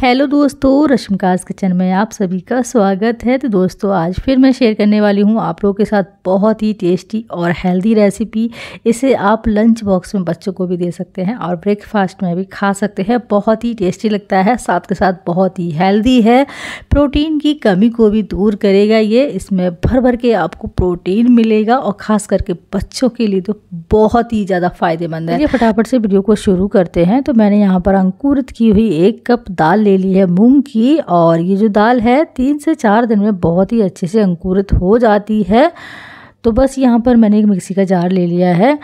hello दोस्तों रश्मिकाज kitchen में आप सभी का स्वागत है तो दोस्तों आज फिर मैं शेयर करने वाली हूँ आप लोगों के साथ बहुत ही टेस्टी और हेल्दी रेसिपी इसे आप लंच बॉक्स में बच्चों को भी दे सकते हैं और ब्रेकफास्ट में भी खा सकते हैं बहुत ही टेस्टी लगता है साथ के साथ बहुत ही हेल्दी है प्रोटीन की कमी को भी दूर करेगा ये इसमें भर भर के आपको प्रोटीन मिलेगा और ख़ास करके बच्चों के लिए तो बहुत ही ज़्यादा फ़ायदेमंद है तो ये फटाफट से वीडियो को शुरू करते हैं तो मैंने यहाँ पर अंकुरित की हुई एक कप दाल ले ली है मूंग की और ये जो दाल है तीन से चार दिन में बहुत ही अच्छे से अंकुरित हो जाती है तो बस यहाँ पर मैंने एक मिक्सी का जार ले लिया है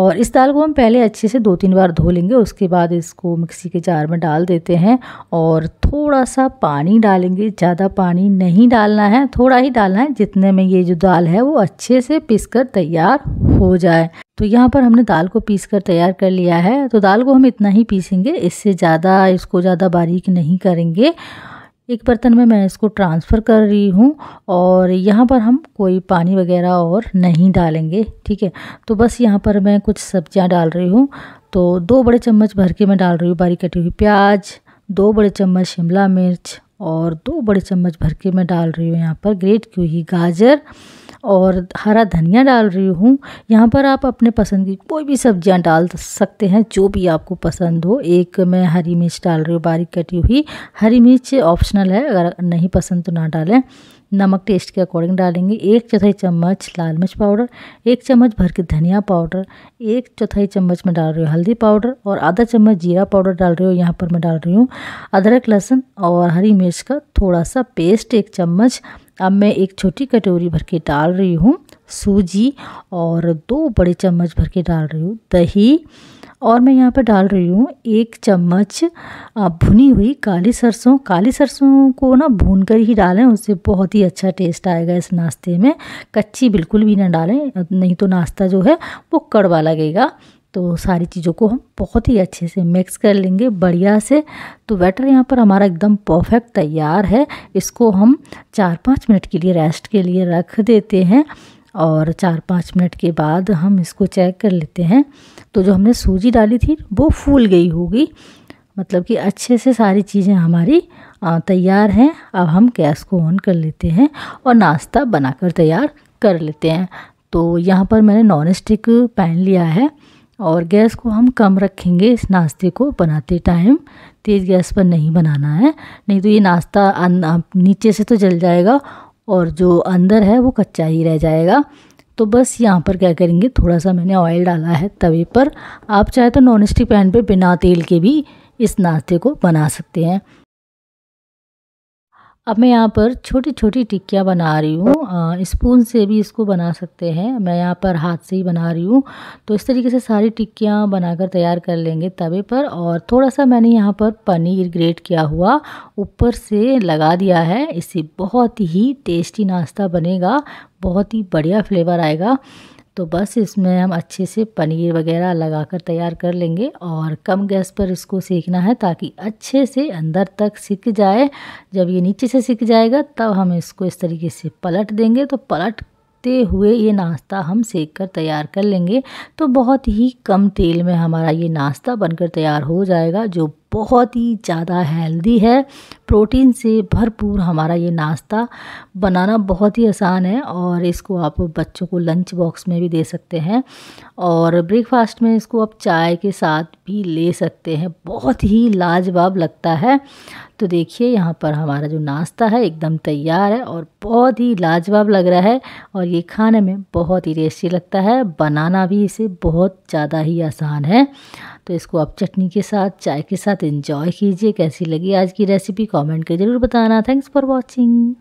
और इस दाल को हम पहले अच्छे से दो तीन बार धो लेंगे उसके बाद इसको मिक्सी के जार में डाल देते हैं और थोड़ा सा पानी डालेंगे ज़्यादा पानी नहीं डालना है थोड़ा ही डालना है जितने में ये जो दाल है वो अच्छे से पिस कर तैयार हो जाए तो यहाँ पर हमने दाल को पीस कर तैयार कर लिया है तो दाल को हम इतना ही पीसेंगे इससे ज़्यादा इसको ज़्यादा बारीक नहीं करेंगे एक बर्तन में मैं इसको ट्रांसफ़र कर रही हूँ और यहाँ पर हम कोई पानी वगैरह और नहीं डालेंगे ठीक है तो बस यहाँ पर मैं कुछ सब्जियाँ डाल रही हूँ तो दो बड़े चम्मच भर के मैं डाल रही हूँ बारीक कटी हुई प्याज दो बड़े चम्मच शिमला मिर्च और दो बड़े चम्मच भर के मैं डाल रही हूँ यहाँ पर ग्रेट की हुई गाजर और हरा धनिया डाल रही हूँ यहाँ पर आप अपने पसंद की कोई भी सब्जियाँ डाल सकते हैं जो भी आपको पसंद हो एक मैं हरी मिर्च डाल रही हूँ बारीक कटी हुई हरी मिर्च ऑप्शनल है अगर नहीं पसंद तो ना डालें नमक टेस्ट के अकॉर्डिंग डालेंगे एक चौथाई चम्मच लाल मिर्च पाउडर एक चम्मच भर के धनिया पाउडर एक चौथाई चम्मच में डाल रही हूँ हल्दी पाउडर और आधा चम्मच जीरा पाउडर डाल रही हूँ यहाँ पर मैं डाल रही हूँ अदरक लहसुन और हरी मिर्च का थोड़ा सा पेस्ट एक चम्मच अब मैं एक छोटी कटोरी भर के डाल रही हूँ सूजी और दो बड़े चम्मच भर के डाल रही हूँ दही और मैं यहाँ पर डाल रही हूँ एक चम्मच भुनी हुई काली सरसों काली सरसों को ना भून कर ही डालें उससे बहुत ही अच्छा टेस्ट आएगा इस नाश्ते में कच्ची बिल्कुल भी ना डालें नहीं तो नाश्ता जो है वो कड़वा लगेगा तो सारी चीज़ों को हम बहुत ही अच्छे से मिक्स कर लेंगे बढ़िया से तो बैटर यहाँ पर हमारा एकदम परफेक्ट तैयार है इसको हम चार पाँच मिनट के लिए रेस्ट के लिए रख देते हैं और चार पाँच मिनट के बाद हम इसको चेक कर लेते हैं तो जो हमने सूजी डाली थी वो फूल गई होगी मतलब कि अच्छे से सारी चीज़ें हमारी तैयार हैं अब हम गैस को ऑन कर लेते हैं और नाश्ता बनाकर तैयार कर लेते हैं तो यहाँ पर मैंने नॉन स्टिक पैन लिया है और गैस को हम कम रखेंगे इस नाश्ते को बनाते टाइम तेज़ गैस पर नहीं बनाना है नहीं तो ये नाश्ता नीचे से तो जल जाएगा और जो अंदर है वो कच्चा ही रह जाएगा तो बस यहाँ पर क्या करेंगे थोड़ा सा मैंने ऑयल डाला है तवे पर आप चाहे तो नॉन स्टिक पैन पर बिना तेल के भी इस नाश्ते को बना सकते हैं अब मैं यहाँ पर छोटी छोटी टिक्कियाँ बना रही हूँ स्पून से भी इसको बना सकते हैं मैं यहाँ पर हाथ से ही बना रही हूँ तो इस तरीके से सारी टिक्कियाँ बनाकर तैयार कर लेंगे तवे पर और थोड़ा सा मैंने यहाँ पर पनीर ग्रेट किया हुआ ऊपर से लगा दिया है इससे बहुत ही टेस्टी नाश्ता बनेगा बहुत ही बढ़िया फ्लेवर आएगा तो बस इसमें हम अच्छे से पनीर वगैरह लगा कर तैयार कर लेंगे और कम गैस पर इसको सेकना है ताकि अच्छे से अंदर तक सिक जाए जब ये नीचे से सिक जाएगा तब हम इसको इस तरीके से पलट देंगे तो पलट हुए ये नाश्ता हम सेक कर तैयार कर लेंगे तो बहुत ही कम तेल में हमारा ये नाश्ता बनकर तैयार हो जाएगा जो बहुत ही ज़्यादा हेल्दी है प्रोटीन से भरपूर हमारा ये नाश्ता बनाना बहुत ही आसान है और इसको आप बच्चों को लंच बॉक्स में भी दे सकते हैं और ब्रेकफास्ट में इसको आप चाय के साथ भी ले सकते हैं बहुत ही लाजवाब लगता है तो देखिए यहाँ पर हमारा जो नाश्ता है एकदम तैयार है और बहुत ही लाजवाब लग रहा है और ये खाने में बहुत ही टेस्टी लगता है बनाना भी इसे बहुत ज़्यादा ही आसान है तो इसको आप चटनी के साथ चाय के साथ इन्जॉय कीजिए कैसी लगी आज की रेसिपी कमेंट कर जरूर बताना थैंक्स फॉर वॉचिंग